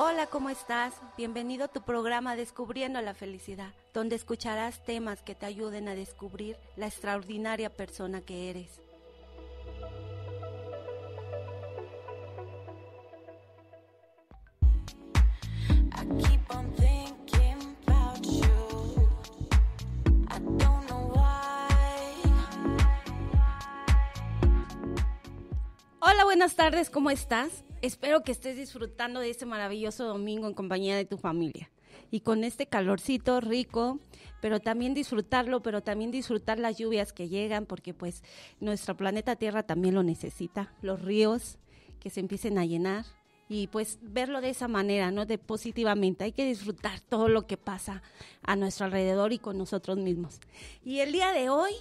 Hola, ¿cómo estás? Bienvenido a tu programa Descubriendo la Felicidad, donde escucharás temas que te ayuden a descubrir la extraordinaria persona que eres. Hola, buenas tardes, ¿cómo estás? Espero que estés disfrutando de este maravilloso domingo en compañía de tu familia. Y con este calorcito rico, pero también disfrutarlo, pero también disfrutar las lluvias que llegan, porque pues nuestro planeta Tierra también lo necesita, los ríos que se empiecen a llenar y pues verlo de esa manera, ¿no? De positivamente. Hay que disfrutar todo lo que pasa a nuestro alrededor y con nosotros mismos. Y el día de hoy,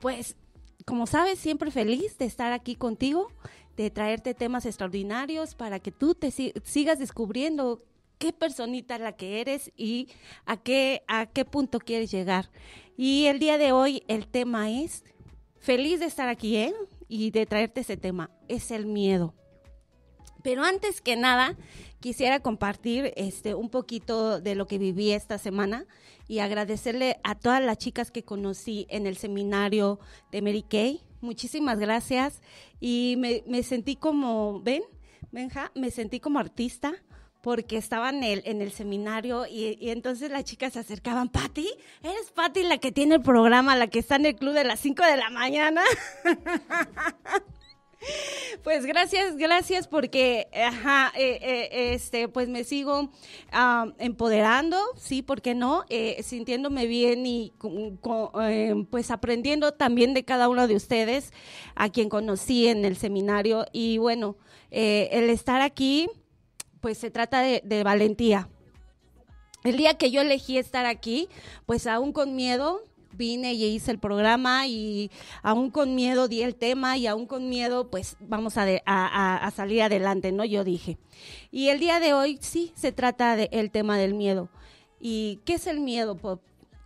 pues, como sabes, siempre feliz de estar aquí contigo de traerte temas extraordinarios para que tú te sigas descubriendo qué personita la que eres y a qué, a qué punto quieres llegar. Y el día de hoy el tema es, feliz de estar aquí ¿eh? y de traerte ese tema, es el miedo. Pero antes que nada, quisiera compartir este, un poquito de lo que viví esta semana y agradecerle a todas las chicas que conocí en el seminario de Mary Kay, muchísimas gracias. Y me, sentí como, ven, Benja, me sentí como artista porque estaban en el, en el seminario y, entonces las chicas se acercaban, Pati, eres Pati la que tiene el programa, la que está en el club de las 5 de la mañana. Pues gracias, gracias porque, eh, eh, este, pues me sigo empoderando, sí, ¿por qué no? Eh, sintiéndome bien y em, pues aprendiendo también de cada uno de ustedes, a quien conocí en el seminario. Y bueno, el estar aquí, pues se trata de valentía. El día que yo elegí estar aquí, pues aún con miedo, vine y hice el programa y aún con miedo di el tema y aún con miedo pues vamos a, salir adelante, ¿no? Yo dije. Y el día de hoy sí se trata del el tema del miedo. ¿Y qué es el miedo, pues,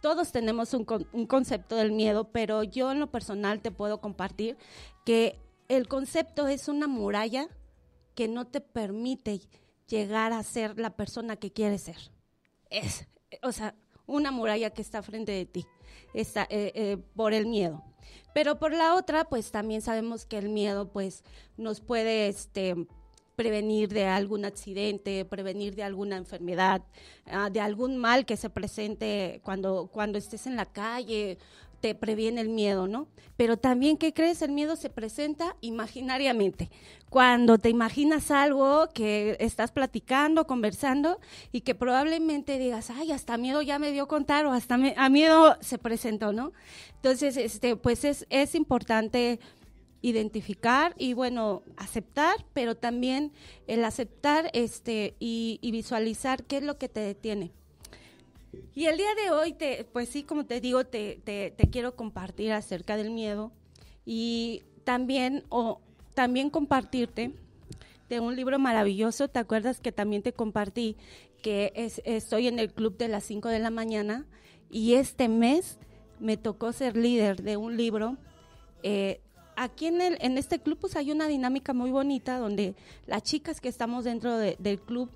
Todos tenemos un, un concepto del miedo, pero yo en lo personal te puedo compartir que el concepto es una muralla que no te permite llegar a ser la persona que quieres ser. Es, o sea, una muralla que está frente de ti, está, eh, eh, por el miedo. Pero por la otra, pues también sabemos que el miedo pues nos puede este, prevenir de algún accidente, prevenir de alguna enfermedad, ah, de algún mal que se presente cuando, cuando estés en la calle te previene el miedo, ¿no? Pero también, ¿qué crees? El miedo se presenta imaginariamente. Cuando te imaginas algo que estás platicando, conversando y que probablemente digas, ay, hasta miedo ya me dio contar o hasta a miedo se presentó, ¿no? Entonces, este, pues es, es importante identificar y bueno, aceptar, pero también el aceptar este, y visualizar qué es lo que te detiene. Y el día de hoy, te, pues sí, como te digo, te, quiero compartir acerca del miedo y también, o, también compartirte de un libro maravilloso. ¿Te acuerdas que también te compartí que estoy en el club de las 5 de la mañana y este mes me tocó ser líder de un libro. Eh, aquí en, este club pues hay una dinámica muy bonita donde las chicas que estamos dentro del club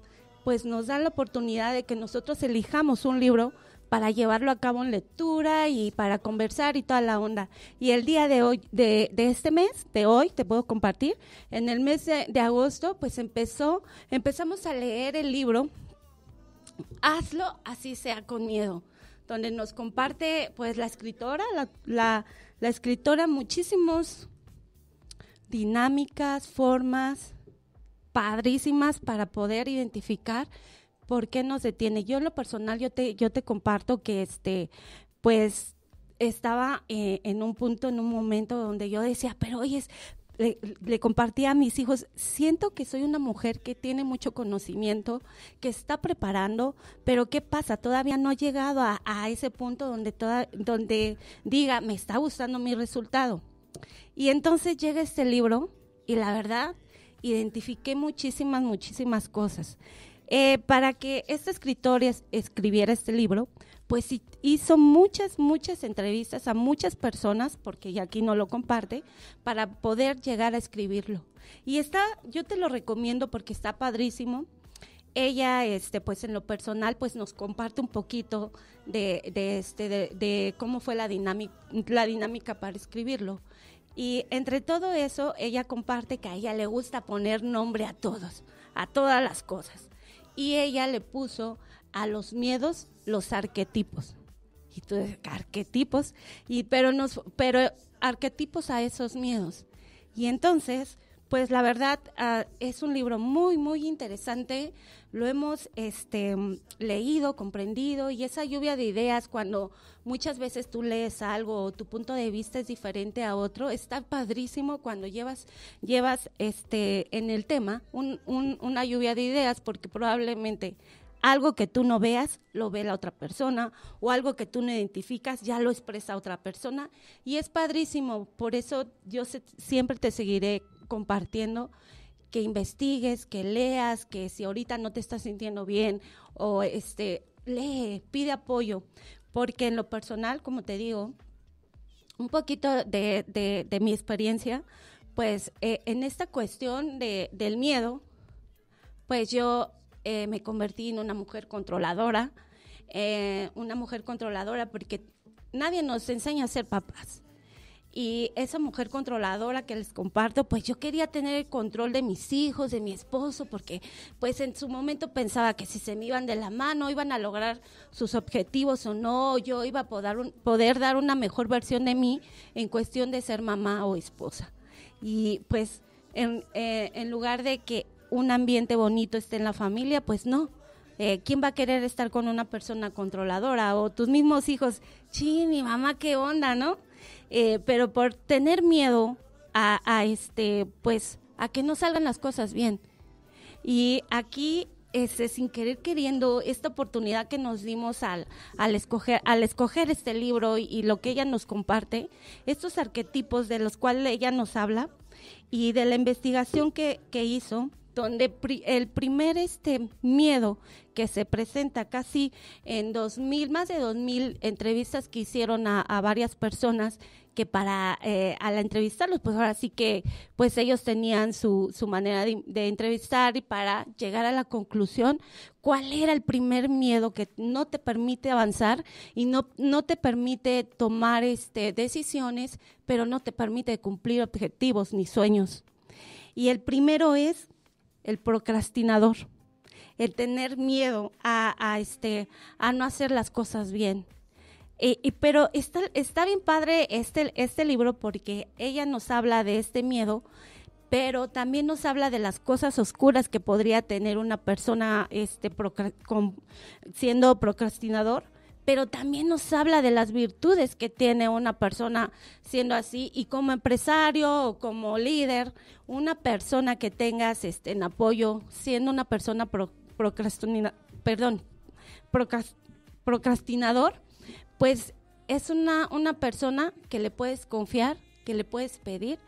pues nos dan la oportunidad de que nosotros elijamos un libro para llevarlo a cabo en lectura y para conversar y toda la onda. Y el día de hoy, de, este mes, de hoy, te puedo compartir, en el mes de, agosto, pues empezó, empezamos a leer el libro Hazlo así sea con miedo, donde nos comparte pues la escritora, la, la, escritora muchísimos dinámicas, formas, padrísimas para poder identificar por qué nos detiene. Yo en lo personal, yo te, yo te comparto que este, pues estaba eh, en un punto, en un momento donde yo decía, pero oye, le, compartí a mis hijos, siento que soy una mujer que tiene mucho conocimiento, que está preparando, pero ¿qué pasa? Todavía no he llegado a, ese punto donde, toda, donde diga, me está gustando mi resultado. Y entonces llega este libro y la verdad identifiqué muchísimas, muchísimas cosas. Eh, para que esta escritora escribiera este libro, pues hizo muchas, muchas entrevistas a muchas personas, porque ya aquí no lo comparte, para poder llegar a escribirlo. Y está, yo te lo recomiendo porque está padrísimo. Ella, este, pues en lo personal, pues nos comparte un poquito de, este, cómo fue la la dinámica para escribirlo. Y entre todo eso, ella comparte que a ella le gusta poner nombre a todos, a todas las cosas. Y ella le puso a los miedos los arquetipos. Y tú arquetipos, y pero nos pero arquetipos a esos miedos. Y entonces pues la verdad ah, es un libro muy, muy interesante. Lo hemos este, leído, comprendido y esa lluvia de ideas cuando muchas veces tú lees algo o tu punto de vista es diferente a otro, está padrísimo cuando llevas, llevas este, en el tema una lluvia de ideas porque probablemente algo que tú no veas, lo ve la otra persona, o algo que tú no identificas, ya lo expresa otra persona. Y es padrísimo, por eso yo siempre te seguiré compartiendo, que investigues, que leas, que si ahorita no te estás sintiendo bien o este, lee, pide apoyo, porque en lo personal, como te digo, un poquito de, de, mi experiencia, pues eh, en esta cuestión de, del miedo, pues yo eh, me convertí en una mujer controladora, eh, una mujer controladora porque nadie nos enseña a ser papás. Y esa mujer controladora que les comparto, pues yo quería tener el control de mis hijos, de mi esposo, porque pues en su momento pensaba que si se me iban de la mano iban a lograr sus objetivos o no, yo iba a poder, poder dar una mejor versión de mí en cuestión de ser mamá o esposa. Y pues en, eh, lugar de que un ambiente bonito esté en la familia, pues no, eh, ¿quién va a querer estar con una persona controladora? O tus mismos hijos, sí, mi mamá, ¿qué onda, no? Eh, pero por tener miedo a, este, pues, a que no salgan las cosas bien. Y aquí, este, sin querer queriendo, esta oportunidad que nos dimos al, al, escoger, al escoger este libro y, lo que ella nos comparte, estos arquetipos de los cuales ella nos habla y de la investigación que hizo, donde el primer este miedo que se presenta casi en 2000, más de 2000 entrevistas que hicieron a, varias personas que para eh, al entrevistarlos, pues ahora sí que pues ellos tenían su, su manera de, de, entrevistar y para llegar a la conclusión, cuál era el primer miedo que no te permite avanzar y no, no te permite tomar este, decisiones, pero no te permite cumplir objetivos ni sueños. Y el primero es el procrastinador, el tener miedo a, este, a no hacer las cosas bien. y pero está, bien padre este, este libro porque ella nos habla de este miedo, pero también nos habla de las cosas oscuras que podría tener una persona este, siendo procrastinador pero también nos habla de las virtudes que tiene una persona siendo así y como empresario o como líder, una persona que tengas este, en apoyo, siendo una persona perdón, procrastinador, pues es una, una persona que le puedes confiar, que le puedes pedir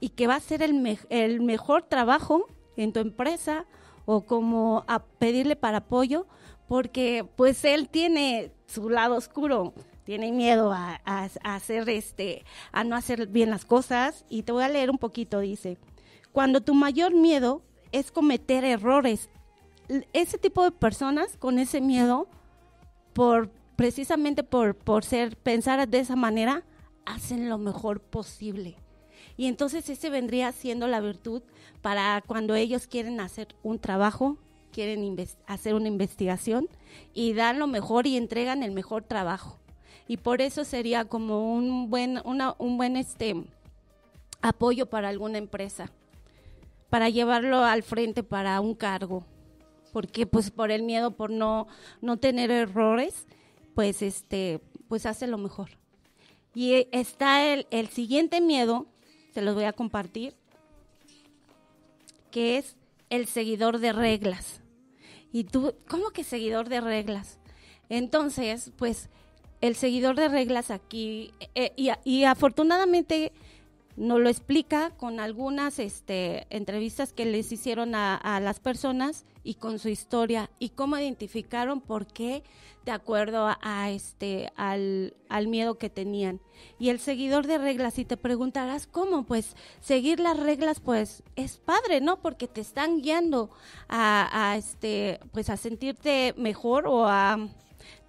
y que va a ser el, el mejor trabajo en tu empresa o como a pedirle para apoyo, porque pues él tiene su lado oscuro, tiene miedo a, hacer este, a no hacer bien las cosas. Y te voy a leer un poquito, dice, cuando tu mayor miedo es cometer errores, ese tipo de personas con ese miedo, por precisamente por, por ser, pensar de esa manera, hacen lo mejor posible. Y entonces ese vendría siendo la virtud para cuando ellos quieren hacer un trabajo, quieren hacer una investigación y dan lo mejor y entregan el mejor trabajo. Y por eso sería como un buen, un buen este, apoyo para alguna empresa, para llevarlo al frente para un cargo. Porque pues por el miedo, por no, no tener errores, pues este, pues hace lo mejor. Y eh, está el siguiente miedo, se los voy a compartir, que es el seguidor de reglas. Y tú, ¿cómo que seguidor de reglas? Entonces, pues el seguidor de reglas aquí, eh, y afortunadamente nos lo explica con algunas este, entrevistas que les hicieron a, las personas y con su historia y cómo identificaron por qué de acuerdo a, este al, miedo que tenían y el seguidor de reglas si te preguntarás cómo pues seguir las reglas pues es padre no porque te están guiando a, a este pues a sentirte mejor o a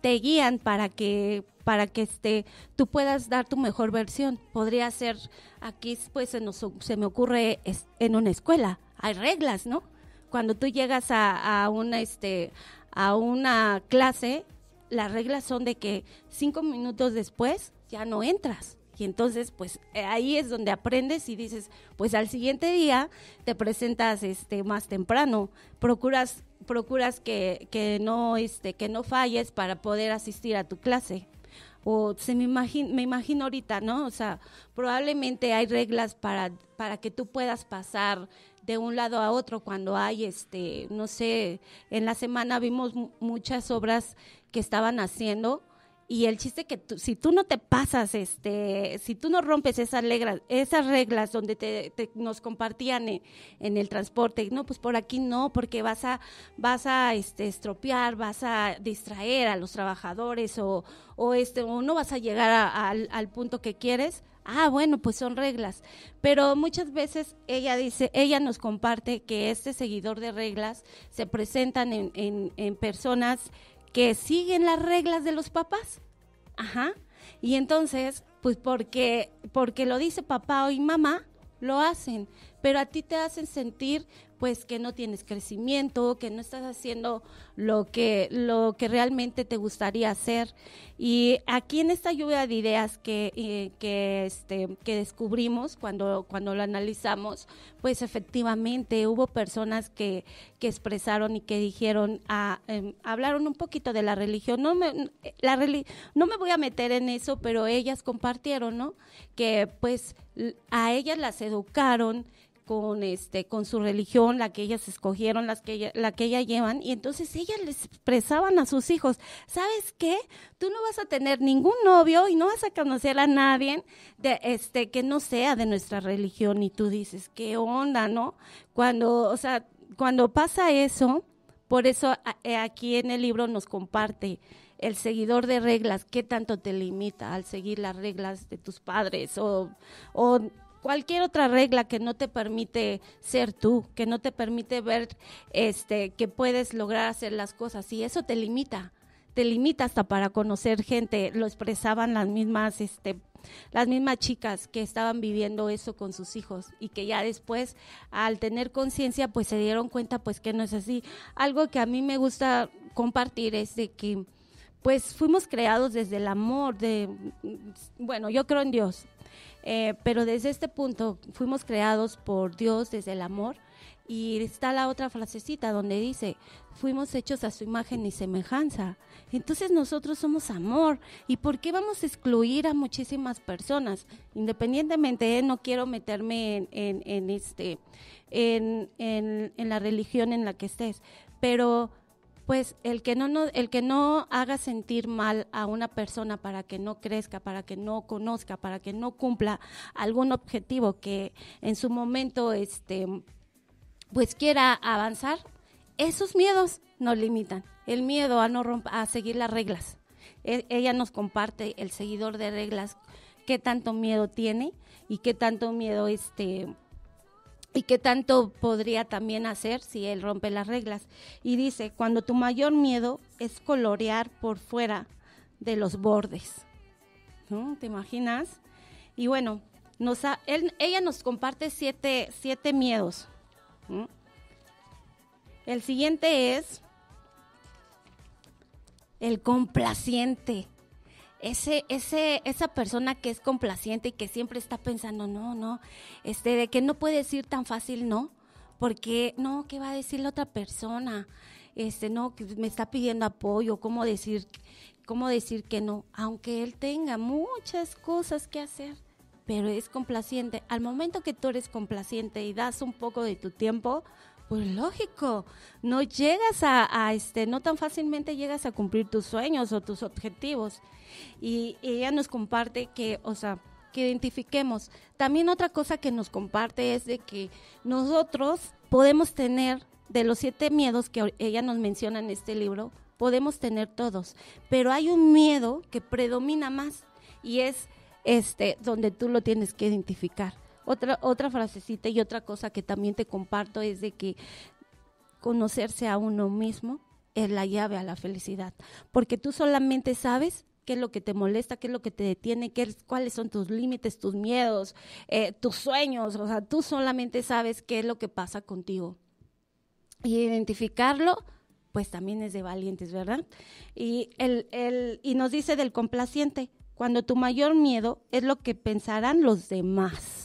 te guían para que para que este, tú puedas dar tu mejor versión. Podría ser, aquí pues se, me ocurre en una escuela, hay reglas, ¿no? Cuando tú llegas a, a, una, este, a una clase, las reglas son de que cinco minutos después ya no entras. Y entonces, pues ahí es donde aprendes y dices, pues al siguiente día te presentas este, más temprano, procuras procuras que, que, no, este, que no falles para poder asistir a tu clase. O se me imagino, me imagino ahorita, ¿no? O sea, probablemente hay reglas para, para que tú puedas pasar de un lado a otro cuando hay este no sé en la semana vimos muchas obras que estaban haciendo y el chiste que si tú no te pasas, este, si tú no rompes esas reglas, esas reglas donde te, nos compartían en, el transporte, no, pues por aquí no, porque vas a, vas a este, estropear, vas a distraer a los trabajadores o, este, o no vas a llegar al, punto que quieres. Ah, bueno, pues son reglas. Pero muchas veces ella dice, ella nos comparte que este seguidor de reglas se presentan en, en, en personas que siguen las reglas de los papás. Ajá. Y entonces, pues porque, porque lo dice papá y mamá, lo hacen pero a ti te hacen sentir pues que no tienes crecimiento, que no estás haciendo lo que, lo que realmente te gustaría hacer. Y aquí en esta lluvia de ideas que, eh, que, este, que descubrimos cuando, cuando lo analizamos, pues efectivamente hubo personas que, expresaron y que dijeron, a, ah, em, hablaron un poquito de la religión. No me, la no me voy a meter en eso, pero ellas compartieron, ¿no? Que pues a ellas las educaron con este con su religión, la que ellas escogieron, las que la que ellas llevan y entonces ellas les expresaban a sus hijos, ¿sabes qué? Tú no vas a tener ningún novio y no vas a conocer a nadie de este que no sea de nuestra religión y tú dices, ¿qué onda, no? Cuando, o sea, cuando pasa eso, por eso eh, aquí en el libro nos comparte el seguidor de reglas, qué tanto te limita al seguir las reglas de tus padres o, cualquier otra regla que no te permite ser tú, que no te permite ver este, que puedes lograr hacer las cosas y eso te limita, te limita hasta para conocer gente, lo expresaban las mismas este, las mismas chicas que estaban viviendo eso con sus hijos y que ya después al tener conciencia pues se dieron cuenta pues que no es así. Algo que a mí me gusta compartir es de que pues fuimos creados desde el amor de bueno, yo creo en Dios, eh, pero desde este punto fuimos creados por Dios desde el amor. Y está la otra frasecita donde dice, fuimos hechos a su imagen y semejanza. Entonces nosotros somos amor. ¿Y por qué vamos a excluir a muchísimas personas? Independientemente, ¿eh? no quiero meterme en, este, en la religión en la que estés, pero pues el que no, no, el que no haga sentir mal a una persona para que no crezca, para que no conozca, para que no cumpla algún objetivo que en su momento este pues quiera avanzar, esos miedos nos limitan. El miedo a no a seguir las reglas. E, ella nos comparte el seguidor de reglas qué tanto miedo tiene y qué tanto miedo este y qué tanto podría también hacer si él rompe las reglas. Y dice, cuando tu mayor miedo es colorear por fuera de los bordes. ¿No? ¿Te imaginas? Y bueno, ella nos comparte siete, miedos. El siguiente es el complaciente ese, ese, esa persona que es complaciente y que siempre está pensando, no, no, este, de que no puede decir tan fácil no, porque no, ¿qué va a decir la otra persona? Este, no, que me está pidiendo apoyo, cómo decir, cómo decir que no, aunque él tenga muchas cosas que hacer, pero es complaciente. Al momento que tú eres complaciente y das un poco de tu tiempo, pues lógico, no llegas a, este, no tan fácilmente llegas a cumplir tus sueños o tus objetivos. Y, ella nos comparte que, o sea, que identifiquemos. También otra cosa que nos comparte es de que nosotros podemos tener, de los siete miedos que ella nos menciona en este libro, podemos tener todos, pero hay un miedo que predomina más y es este donde tú lo tienes que identificar otra, frasecita y otra cosa que también te comparto es de que conocerse a uno mismo es la llave a la felicidad, porque tú solamente sabes qué es lo que te molesta, qué es lo que te detiene, qué cuáles son tus límites, tus miedos, eh, tus sueños, o sea, tú solamente sabes qué es lo que pasa contigo. Y identificarlo, pues también es de valientes, ¿verdad? Y, y nos dice del complaciente, cuando tu mayor miedo es lo que pensarán los demás.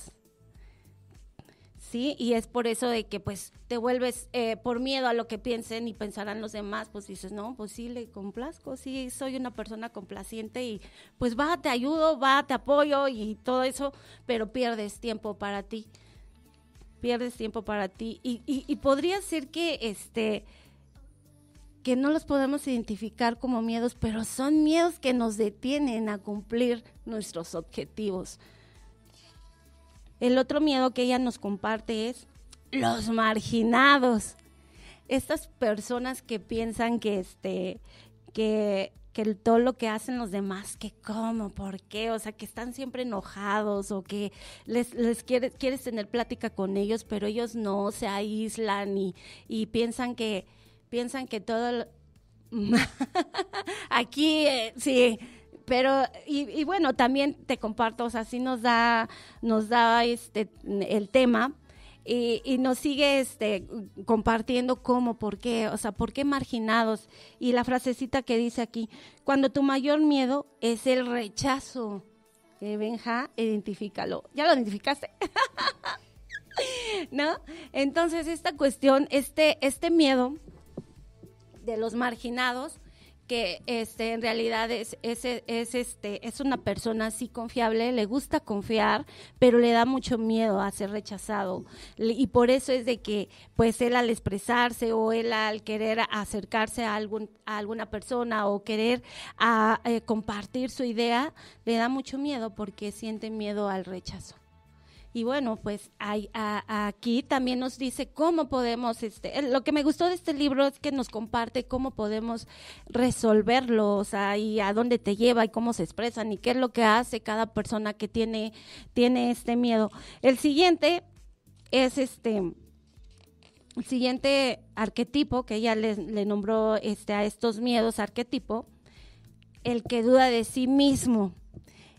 ¿sí? Y es por eso de que pues te vuelves eh, por miedo a lo que piensen y pensarán los demás, pues dices, no, pues sí, le complazco, sí, soy una persona complaciente y pues va, te ayudo, va, te apoyo y todo eso, pero pierdes tiempo para ti, pierdes tiempo para ti y, y podría ser que este que no los podemos identificar como miedos, pero son miedos que nos detienen a cumplir nuestros objetivos. El otro miedo que ella nos comparte es los marginados. Estas personas que piensan que este que, todo lo que hacen los demás, que cómo, por qué, o sea, que están siempre enojados o que les, quieres, tener plática con ellos, pero ellos no se aíslan y, piensan que piensan que todo aquí eh, sí pero, y, bueno, también te comparto, o sea, sí nos da, nos da este, el tema. Y, nos sigue este, compartiendo cómo, por qué, o sea, por qué marginados. Y la frasecita que dice aquí, cuando tu mayor miedo es el rechazo. que eh, Benja, identifícalo. ¿Ya lo identificaste? ¿No? Entonces, esta cuestión, este, este miedo de los marginados, que este, en realidad es, es, es, este, es una persona así confiable, le gusta confiar, pero le da mucho miedo a ser rechazado. Y por eso es de que pues él al expresarse o él al querer acercarse a, algún, a alguna persona o querer a, ah, eh, compartir su idea, le da mucho miedo porque siente miedo al rechazo. Y bueno, pues hay, aquí también nos dice cómo podemos, este, lo que me gustó de este libro es que nos comparte cómo podemos resolverlo, o sea, y a dónde te lleva y cómo se expresan y qué es lo que hace cada persona que tiene, tiene este miedo. El siguiente es este, el siguiente arquetipo que ella le, le nombró este, a estos miedos, arquetipo, el que duda de sí mismo.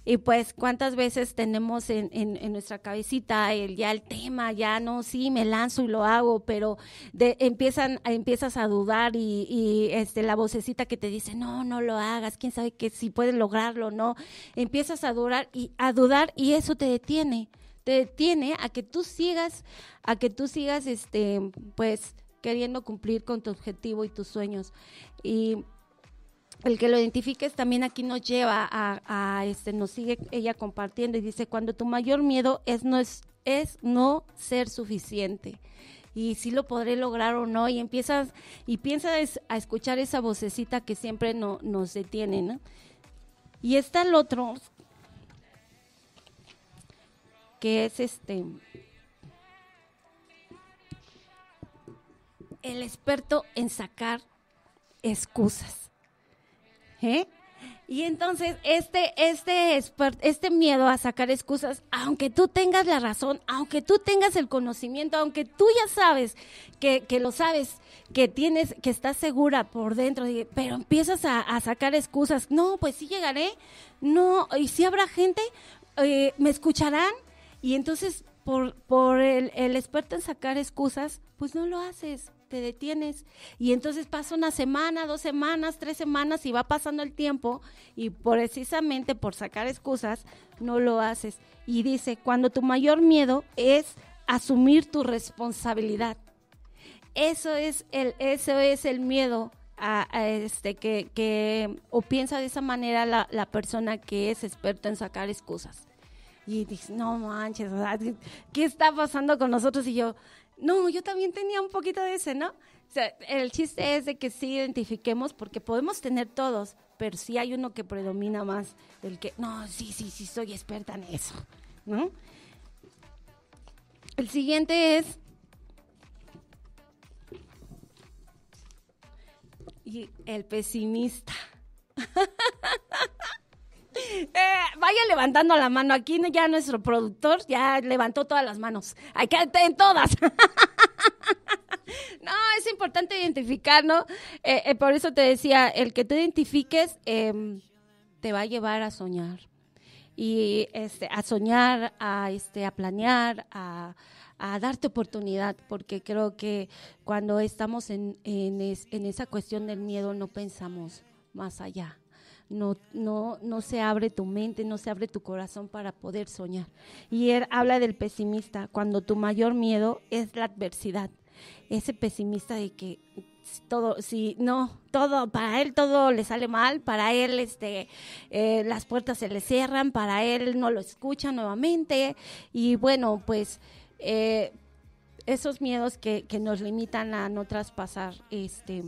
Y pues cuántas veces tenemos en, en, nuestra cabecita el, ya el tema, ya no, sí, me lanzo y lo hago, pero de, empiezan, empiezas a dudar y, y, este, la vocecita que te dice, no, no lo hagas, quién sabe que si puedes lograrlo, no. Empiezas a dudar y a dudar y eso te detiene, te detiene a que tú sigas, a que tú sigas, este, pues queriendo cumplir con tu objetivo y tus sueños. Y el que lo identifiques también aquí nos lleva a, este, nos sigue ella compartiendo y dice, cuando tu mayor miedo es no, es, es no ser suficiente y si lo podré lograr o no y empiezas y piensas a escuchar esa vocecita que siempre no, nos detiene, Y está el otro que es este el experto en sacar excusas. ¿eh? Y entonces este, este, este miedo a sacar excusas, aunque tú tengas la razón, aunque tú tengas el conocimiento, aunque tú ya sabes que, que lo sabes, que tienes, que estás segura por dentro, pero empiezas a, sacar excusas. No, pues sí llegaré, no, y si habrá gente, eh, me escucharán, y entonces por, por el, el experto en sacar excusas, pues no lo haces, te detienes. Y entonces pasa una semana, dos semanas, tres semanas y va pasando el tiempo y precisamente por sacar excusas no lo haces. Y dice, cuando tu mayor miedo es asumir tu responsabilidad. Eso es el, eso es el miedo a, este, que, o piensa de esa manera la, persona que es experta en sacar excusas y dice no manches, ¿qué está pasando con nosotros? Y yo, no, yo también tenía un poquito de ese, ¿no? O sea, el chiste es de que sí identifiquemos porque podemos tener todos, pero sí hay uno que predomina más del que, no, sí, sí, sí, soy experta en eso, ¿no? El siguiente es... Y el pesimista. Eh, vaya levantando la mano. Aquí ya nuestro productor ya levantó todas las manos. Hay que en todas. no, es importante identificar, ¿no? Eh, eh, por eso te decía, el que te identifiques em, te va a llevar a soñar. Y este, a soñar, a, este, a planear, a, darte oportunidad, porque creo que cuando estamos en esa cuestión del miedo no pensamos más allá no, no, no se abre tu mente, no se abre tu corazón para poder soñar. Y él habla del pesimista, cuando tu mayor miedo es la adversidad. Ese pesimista de que todo, si no, todo, para él todo le sale mal, para él este, eh, las puertas se le cierran, para él no lo escucha nuevamente. Y bueno, pues eh, esos miedos que, que, nos limitan a no traspasar, este,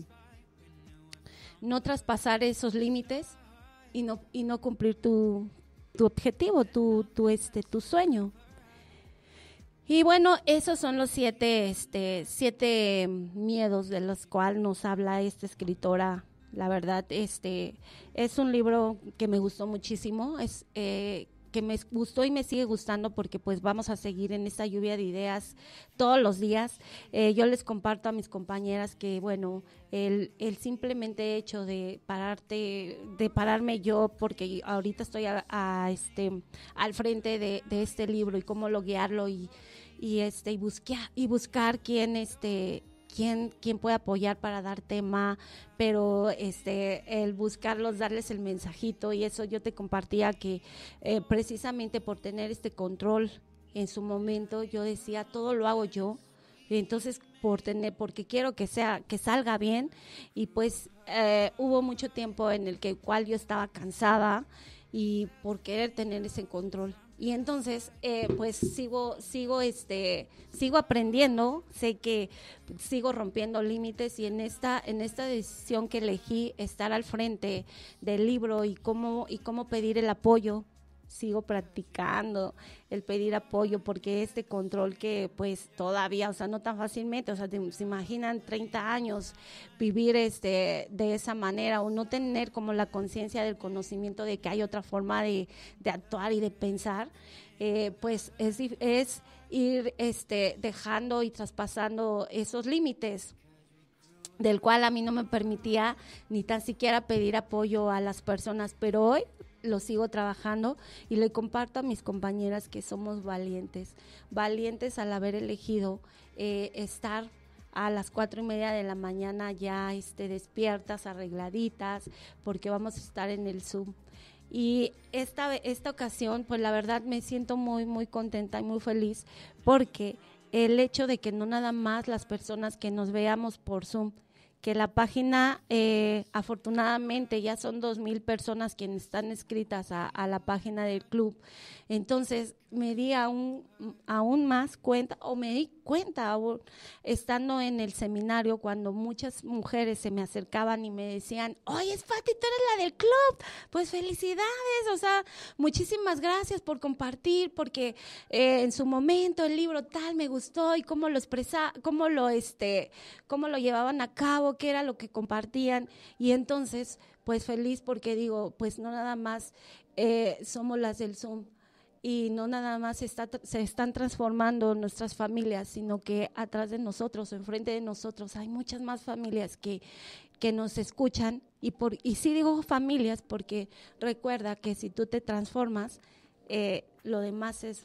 no traspasar esos límites y no, y no cumplir tu, tu objetivo, tu, este, tu sueño. Y bueno, esos son los siete, este, siete miedos de los cuales nos habla esta escritora. La verdad, este, es un libro que me gustó muchísimo. Es, eh, que me gustó y me sigue gustando porque pues vamos a seguir en esta lluvia de ideas todos los días. Eh, yo les comparto a mis compañeras que bueno, el, el, simplemente hecho de pararte, de pararme yo, porque ahorita estoy a, este, al frente de, este libro y cómo loguearlo y, y este y buscar y buscar quién este quién, puede apoyar para dar tema, pero este, el buscarlos, darles el mensajito y eso yo te compartía que eh, precisamente por tener este control en su momento yo decía, todo lo hago yo, y entonces por tener, porque quiero que sea, que salga bien y pues eh, hubo mucho tiempo en el que cual yo estaba cansada y por querer tener ese control. Y entonces, eh, pues sigo, sigo, este, sigo aprendiendo, sé que sigo rompiendo límites y en esta, en esta decisión que elegí estar al frente del libro y cómo, y cómo pedir el apoyo sigo practicando el pedir apoyo porque este control que pues todavía, o sea, no tan fácilmente, o sea, se imaginan 30 años vivir este de esa manera o no tener como la conciencia del conocimiento de que hay otra forma de, de actuar y de pensar, eh, pues es, es ir este, dejando y traspasando esos límites del cual a mí no me permitía ni tan siquiera pedir apoyo a las personas, pero hoy lo sigo trabajando y le comparto a mis compañeras que somos valientes, valientes al haber elegido eh, estar a las cuatro y media de la mañana ya este, despiertas, arregladitas, porque vamos a estar en el Zoom. Y esta, esta ocasión, pues la verdad me siento muy, muy contenta y muy feliz porque el hecho de que no nada más las personas que nos veamos por Zoom, que la página, eh, afortunadamente, ya son dos mil personas quienes están escritas a, la página del club. Entonces, me di aún, aún más cuenta, o me di cuenta estando en el seminario, cuando muchas mujeres se me acercaban y me decían, oye, es Fati, tú eres la del club, pues felicidades, o sea, muchísimas gracias por compartir, porque eh, en su momento el libro tal me gustó y cómo lo expresa, cómo lo, este, cómo lo llevaban a cabo, que era lo que compartían y entonces pues feliz porque digo pues no nada más eh, somos las del Zoom y no nada más está, se están transformando nuestras familias, sino que atrás de nosotros, enfrente de nosotros, hay muchas más familias que, que nos escuchan. Y, por, y sí digo familias porque recuerda que si tú te transformas, eh, lo demás es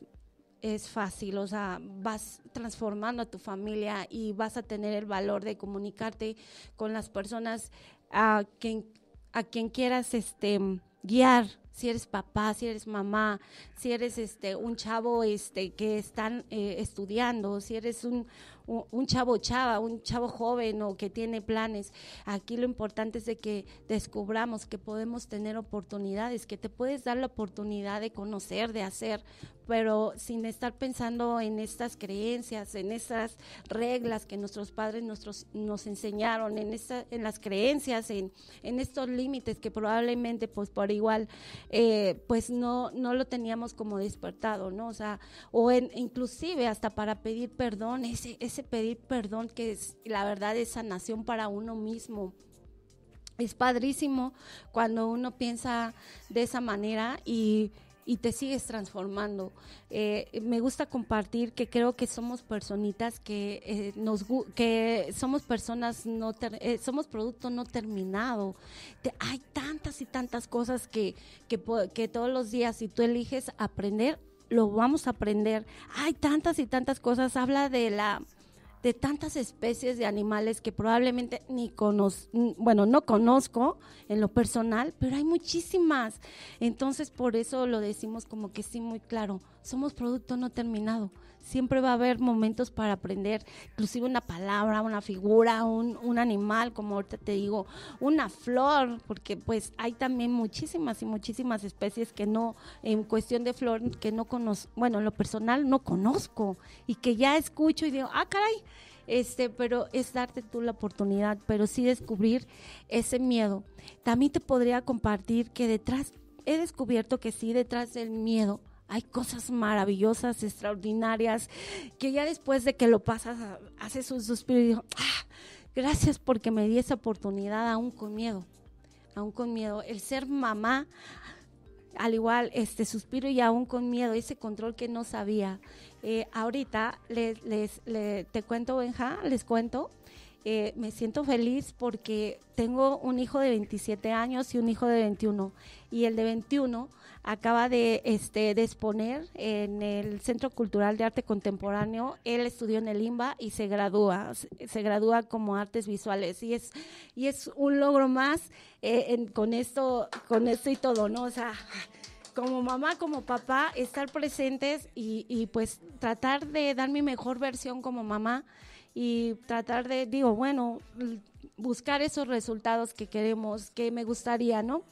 es fácil, o sea, vas transformando a tu familia y vas a tener el valor de comunicarte con las personas a quien, a quien quieras este, guiar si eres papá, si eres mamá, si eres este un chavo este que están eh, estudiando, si eres un, chavo chava, un chavo joven o que tiene planes. Aquí lo importante es de que descubramos que podemos tener oportunidades, que te puedes dar la oportunidad de conocer, de hacer, pero sin estar pensando en estas creencias, en estas reglas que nuestros padres nuestros, nos enseñaron, en, en las creencias, en, en estos límites que probablemente pues por igual eh, pues no, no lo teníamos como despertado, ¿no? O sea, o en, inclusive hasta para pedir perdón, ese, ese pedir perdón que es, la verdad es sanación para uno mismo. Es padrísimo cuando uno piensa de esa manera y y te sigues transformando. Eh, me gusta compartir que creo que somos personitas que eh, nos que somos personas no eh, somos producto no terminado. hay tantas y tantas cosas que, que, que todos los días si tú eliges aprender lo vamos a aprender. Hay tantas y tantas cosas. Habla de la de tantas especies de animales que probablemente ni conozco, bueno, no conozco en lo personal, pero hay muchísimas. Entonces, por eso lo decimos como que sí, muy claro, somos producto no terminado siempre va a haber momentos para aprender, inclusive una palabra, una figura, un, animal, como ahorita te digo, una flor, porque pues hay también muchísimas y muchísimas especies que no, en cuestión de flor, que no conozco, bueno, lo personal no conozco y que ya escucho y digo, ah, caray, este, pero es darte tú la oportunidad, pero sí descubrir ese miedo. También te podría compartir que detrás, he descubierto que sí, detrás del miedo, hay cosas maravillosas, extraordinarias, que ya después de que lo pasas, haces un suspiro y digo, ah, gracias porque me di esa oportunidad aún con miedo, aún con miedo. El ser mamá, al igual, este suspiro y aún con miedo, ese control que no sabía. Eh, ahorita te cuento, Benja, les cuento eh, me siento feliz porque tengo un hijo de 27 años y un hijo de 21. Y el de 21 acaba de, este, exponer en el Centro Cultural de Arte Contemporáneo. Él estudió en el IMBA y se gradúa, se gradúa como artes visuales. Y es, y es un logro más eh, con, esto, con esto y todo, ¿no? O sea, como mamá, como papá, estar presentes y, y pues tratar de dar mi mejor versión como mamá y tratar de, digo, bueno, buscar esos resultados que queremos, que me gustaría, ¿no?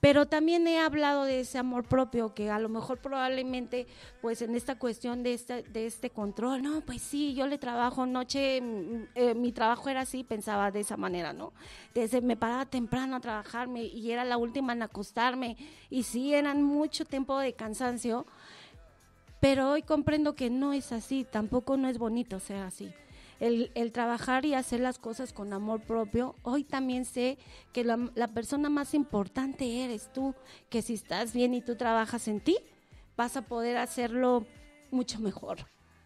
Pero también he hablado de ese amor propio que a lo mejor probablemente, pues en esta cuestión de este, de este control, no, pues sí, yo le trabajo noche, mm, eh, mi trabajo era así, pensaba de esa manera, ¿no? Desde me paraba temprano a trabajarme y era la última en acostarme y sí, eran mucho tiempo de cansancio, pero hoy comprendo que no es así, tampoco no es bonito ser así el, trabajar y hacer las cosas con amor propio, hoy también sé que la, persona más importante eres tú, que si estás bien y tú trabajas en ti, vas a poder hacerlo mucho mejor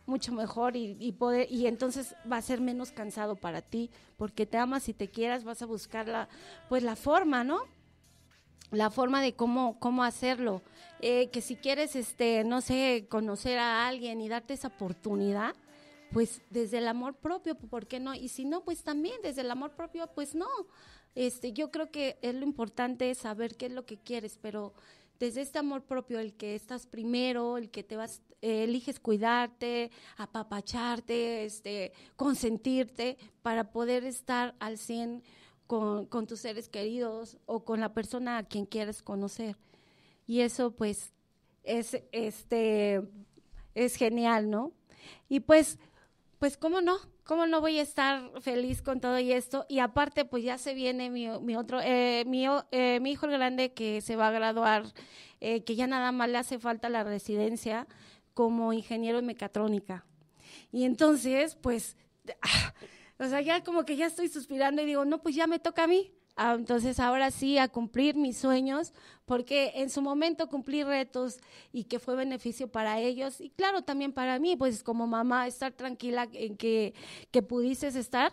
mucho mejor y, poder y entonces va a ser menos cansado para ti porque te amas y te quieras vas a buscar la pues la forma no la forma de cómo cómo hacerlo eh, que si quieres este no sé conocer a alguien y darte esa oportunidad pues desde el amor propio, ¿por qué no? Y si no, pues también desde el amor propio, pues no. Este, yo creo que es lo importante saber qué es lo que quieres, pero desde este amor propio, el que estás primero, el que te vas, eh, eliges cuidarte, apapacharte, este, consentirte para poder estar al 100 con, con tus seres queridos o con la persona a quien quieres conocer. Y eso pues es, este, es genial, ¿no? Y pues pues cómo no, cómo no voy a estar feliz con todo y esto. Y aparte, pues ya se viene mi, otro, eh, eh, mi, hijo el grande que se va a graduar, eh, que ya nada más le hace falta la residencia como ingeniero en mecatrónica. Y entonces, pues, ah, o sea, ya como que ya estoy suspirando y digo, no, pues ya me toca a mí. Ah, entonces ahora sí, a cumplir mis sueños, porque en su momento cumplí retos y que fue beneficio para ellos y claro, también para mí, pues como mamá, estar tranquila en que, que pudiste estar,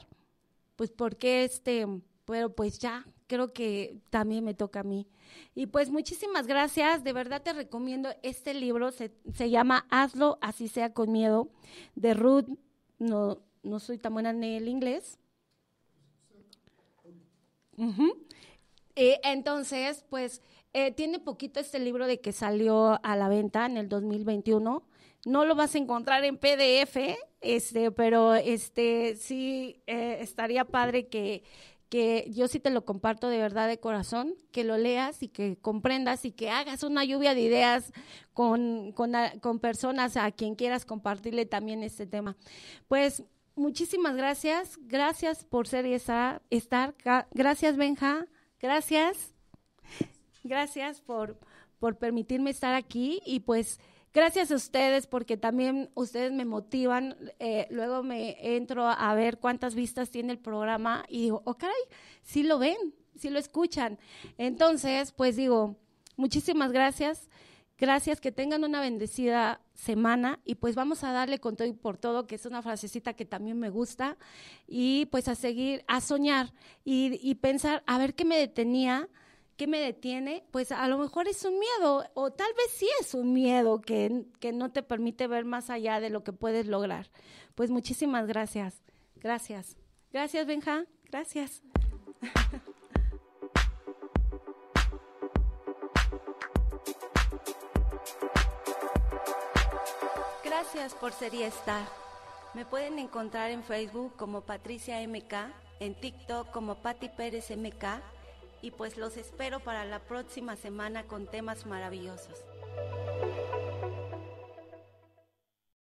pues porque este, pero pues ya, creo que también me toca a mí. Y pues muchísimas gracias, de verdad te recomiendo este libro, se, se llama Hazlo así sea con miedo, de Ruth, no, no soy tan buena en el inglés, eh, entonces, pues, eh, tiene poquito este libro de que salió a la venta en el 2021. No lo vas a encontrar en PDF, este, pero este sí eh, estaría padre que, que yo sí te lo comparto de verdad de corazón, que lo leas y que comprendas y que hagas una lluvia de ideas con, con personas a quien quieras compartirle también este tema. Pues muchísimas gracias. Gracias por ser y estar. Gracias, Benja. Gracias. Gracias por, permitirme estar aquí y pues gracias a ustedes porque también ustedes me motivan. Eh, luego me entro a ver cuántas vistas tiene el programa y digo, oh caray, sí lo ven, sí lo escuchan. Entonces, pues digo, muchísimas gracias. Gracias, que tengan una bendecida semana y pues vamos a darle con todo y por todo, que es una frasecita que también me gusta, y pues a seguir, a soñar y, y pensar, a ver qué me detenía, qué me detiene, pues a lo mejor es un miedo, o tal vez sí es un miedo que, que no te permite ver más allá de lo que puedes lograr. Pues muchísimas gracias, gracias. Gracias, Benja, gracias. Gracias por ser estar Me pueden encontrar en Facebook como Patricia MK, en TikTok como Patti Pérez MK y pues los espero para la próxima semana con temas maravillosos.